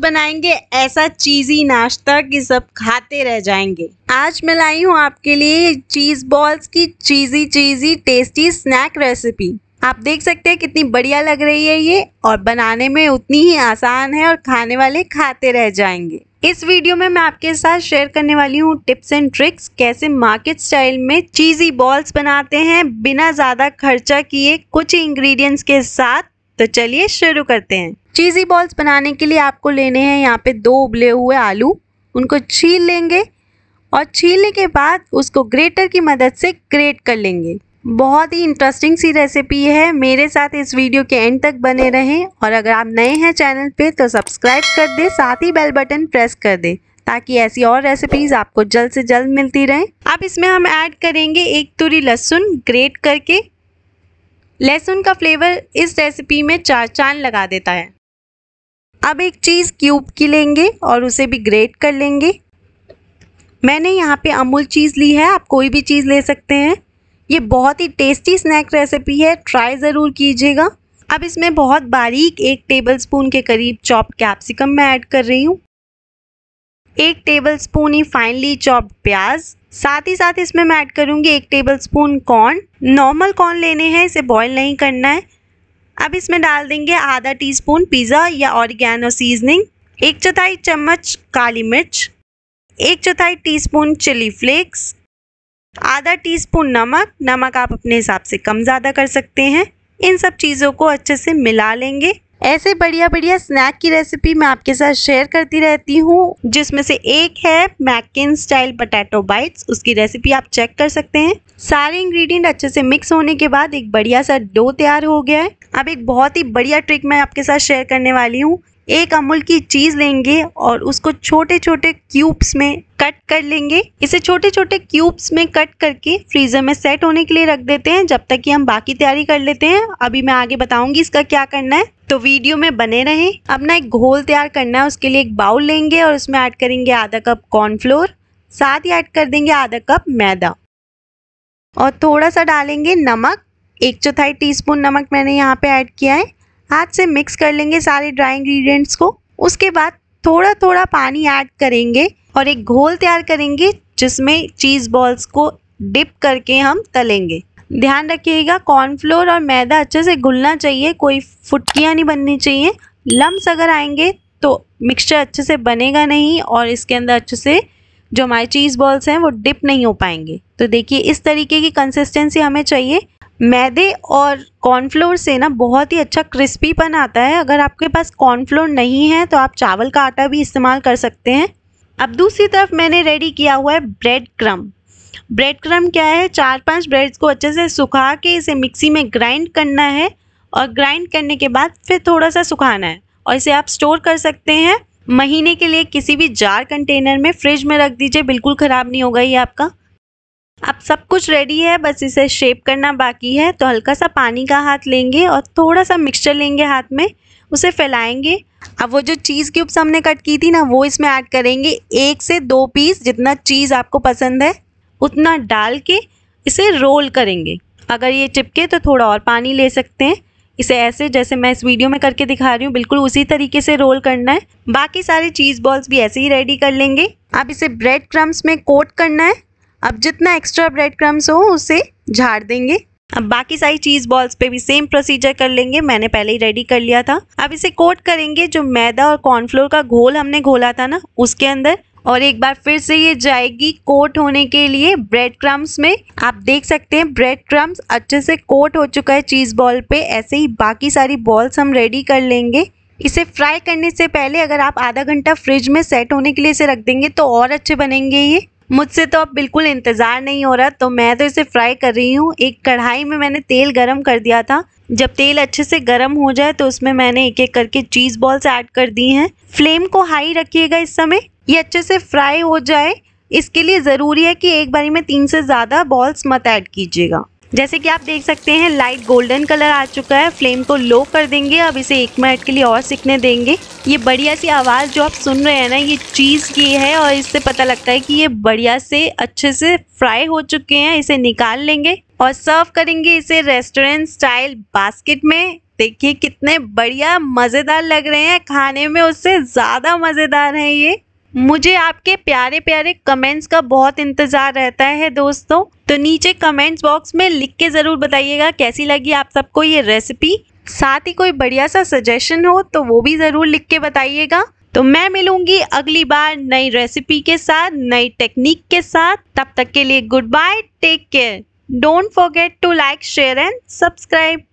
बनाएंगे ऐसा चीजी नाश्ता कि सब खाते रह जाएंगे आज मैं लाई हूँ आपके लिए चीज बॉल्स की cheesy cheesy tasty snack recipe आप देख सकते हैं कितनी बढ़िया लग रही है ये और बनाने में उतनी ही आसान है और खाने वाले खाते रह जाएंगे इस वीडियो में मैं आपके साथ शेयर करने वाली हूँ टिप्स एंड ट्रिक्स कैसे मार्केट स्टाइल में चीज़ी बॉल्स बनाते हैं बिना ज़्यादा खर्चा किए कुछ इंग्रेडिएंट्स के साथ तो चलिए शुरू करते हैं चीज़ी बॉल्स बनाने के लिए आपको लेने हैं यहाँ पे दो उबले हुए आलू उनको छील लेंगे और छीलने के बाद उसको ग्रेटर की मदद से ग्रेट कर लेंगे बहुत ही इंटरेस्टिंग सी रेसिपी है मेरे साथ इस वीडियो के एंड तक बने रहें और अगर आप नए हैं चैनल पे तो सब्सक्राइब कर दें साथ ही बेल बटन प्रेस कर दें ताकि ऐसी और रेसिपीज आपको जल्द से जल्द मिलती रहें अब इसमें हम ऐड करेंगे एक तुरी लहसुन ग्रेट करके लहसुन का फ्लेवर इस रेसिपी में चार चांद लगा देता है अब एक चीज़ क्यूब की लेंगे और उसे भी ग्रेट कर लेंगे मैंने यहाँ पे अमूल चीज़ ली है आप कोई भी चीज़ ले सकते हैं ये बहुत ही टेस्टी स्नैक रेसिपी है ट्राई ज़रूर कीजिएगा अब इसमें बहुत बारीक एक टेबल स्पून के करीब चॉप कैप्सिकम मैं ऐड कर रही हूँ एक टेबल स्पून ही फाइनली चॉप्ड प्याज साथ ही साथ इसमें मैं ऐड करूँगी एक tablespoon corn normal corn लेने हैं इसे बॉईल नहीं करना है अब इसमें डाल देंगे आधा टीस्पून पिज़्ज़ा या ऑरिगेनो सीजनिंग एक चौथाई चम्मच काली मिर्च एक चौथाई टीस्पून चिली फ्लेक्स आधा टीस्पून नमक नमक आप अपने हिसाब से कम ज़्यादा कर सकते हैं इन सब चीज़ों को अच्छे से मिला लेंगे ऐसे बढ़िया बढ़िया स्नैक की रेसिपी मैं आपके साथ शेयर करती रहती हूँ जिसमें से एक है मैकिन स्टाइल पटैटो बाइट्स उसकी रेसिपी आप चेक कर सकते हैं सारे इंग्रेडिएंट अच्छे से मिक्स होने के बाद एक बढ़िया सा डो तैयार हो गया है अब एक बहुत ही बढ़िया ट्रिक मैं आपके साथ शेयर करने वाली हूँ एक अमूल की चीज़ लेंगे और उसको छोटे छोटे क्यूब्स में कट कर लेंगे इसे छोटे छोटे क्यूब्स में कट करके फ्रीज़र में सेट होने के लिए रख देते हैं जब तक कि हम बाकी तैयारी कर लेते हैं अभी मैं आगे बताऊंगी इसका क्या करना है तो वीडियो में बने रहें अपना एक घोल तैयार करना है उसके लिए एक बाउल लेंगे और उसमें ऐड करेंगे आधा कप कॉर्नफ्लोर साथ ही ऐड कर देंगे आधा कप मैदा और थोड़ा सा डालेंगे नमक एक चौथाई टीस्पून नमक मैंने यहाँ पे ऐड किया है हाथ से मिक्स कर लेंगे सारे ड्राई इंग्रेडिएंट्स को उसके बाद थोड़ा थोड़ा पानी ऐड करेंगे और एक घोल तैयार करेंगे जिसमें चीज़ बॉल्स को डिप करके हम तलेंगे ध्यान रखिएगा कॉर्नफ्लोर और मैदा अच्छे से घुलना चाहिए कोई फुटकियाँ नहीं बननी चाहिए लम्स अगर आएंगे तो मिक्सचर अच्छे से बनेगा नहीं और इसके अंदर अच्छे से जो हमारे चीज़ बॉल्स हैं वो डिप नहीं हो पाएंगे तो देखिए इस तरीके की कंसिस्टेंसी हमें चाहिए मैदे और कॉर्नफ्लोर से ना बहुत ही अच्छा क्रिस्पीपन आता है अगर आपके पास कॉर्नफ्लोर नहीं है तो आप चावल का आटा भी इस्तेमाल कर सकते हैं अब दूसरी तरफ मैंने रेडी किया हुआ है ब्रेड क्रम ब्रेड क्रम क्या है चार पांच ब्रेड्स को अच्छे से सुखा के इसे मिक्सी में ग्राइंड करना है और ग्राइंड करने के बाद फिर थोड़ा सा सुखाना है और इसे आप स्टोर कर सकते हैं महीने के लिए किसी भी जार कंटेनर में फ्रिज में रख दीजिए बिल्कुल ख़राब नहीं होगा ये आपका अब सब कुछ रेडी है बस इसे शेप करना बाकी है तो हल्का सा पानी का हाथ लेंगे और थोड़ा सा मिक्सचर लेंगे हाथ में उसे फैलाएंगे अब वो जो चीज़ क्यूब्स हमने कट की थी ना वो इसमें ऐड करेंगे एक से दो पीस जितना चीज़ आपको पसंद है उतना डाल के इसे रोल करेंगे अगर ये चिपके तो थोड़ा और पानी ले सकते हैं इसे ऐसे जैसे मैं इस वीडियो में करके दिखा रही हूँ बिल्कुल उसी तरीके से रोल करना है बाकी सारे चीज़ बॉल्स भी ऐसे ही रेडी कर लेंगे अब इसे ब्रेड क्रम्स में कोट करना है अब जितना एक्स्ट्रा ब्रेड क्रम्स हो उसे झाड़ देंगे अब बाकी सारी चीज़ बॉल्स पे भी सेम प्रोसीजर कर लेंगे मैंने पहले ही रेडी कर लिया था अब इसे कोट करेंगे जो मैदा और कॉर्नफ्लोर का घोल हमने घोला था ना उसके अंदर और एक बार फिर से ये जाएगी कोट होने के लिए ब्रेड क्रम्स में आप देख सकते हैं ब्रेड क्रम्स अच्छे से कोट हो चुका है चीज़ बॉल पे ऐसे ही बाकी सारी बॉल्स हम रेडी कर लेंगे इसे फ्राई करने से पहले अगर आप आधा घंटा फ्रिज में सेट होने के लिए इसे रख देंगे तो और अच्छे बनेंगे ये मुझसे तो अब बिल्कुल इंतज़ार नहीं हो रहा तो मैं तो इसे फ्राई कर रही हूँ एक कढ़ाई में मैंने तेल गरम कर दिया था जब तेल अच्छे से गर्म हो जाए तो उसमें मैंने एक एक करके चीज़ बॉल्स ऐड कर दी हैं फ्लेम को हाई रखिएगा इस समय ये अच्छे से फ्राई हो जाए इसके लिए ज़रूरी है कि एक बारी में तीन से ज़्यादा बॉल्स मत ऐड कीजिएगा जैसे कि आप देख सकते हैं लाइट गोल्डन कलर आ चुका है फ्लेम को लो कर देंगे अब इसे एक मिनट के लिए और सीखने देंगे ये बढ़िया सी आवाज़ जो आप सुन रहे हैं ना ये चीज़ की है और इससे पता लगता है कि ये बढ़िया से अच्छे से फ्राई हो चुके हैं इसे निकाल लेंगे और सर्व करेंगे इसे रेस्टोरेंट स्टाइल बास्केट में देखिए कितने बढ़िया मज़ेदार लग रहे हैं खाने में उससे ज़्यादा मज़ेदार हैं ये मुझे आपके प्यारे प्यारे कमेंट्स का बहुत इंतज़ार रहता है दोस्तों तो नीचे कमेंट्स बॉक्स में लिख के ज़रूर बताइएगा कैसी लगी आप सबको ये रेसिपी साथ ही कोई बढ़िया सा सजेशन हो तो वो भी ज़रूर लिख के बताइएगा तो मैं मिलूंगी अगली बार नई रेसिपी के साथ नई टेक्निक के साथ तब तक के लिए goodbye take care don't forget to like share and subscribe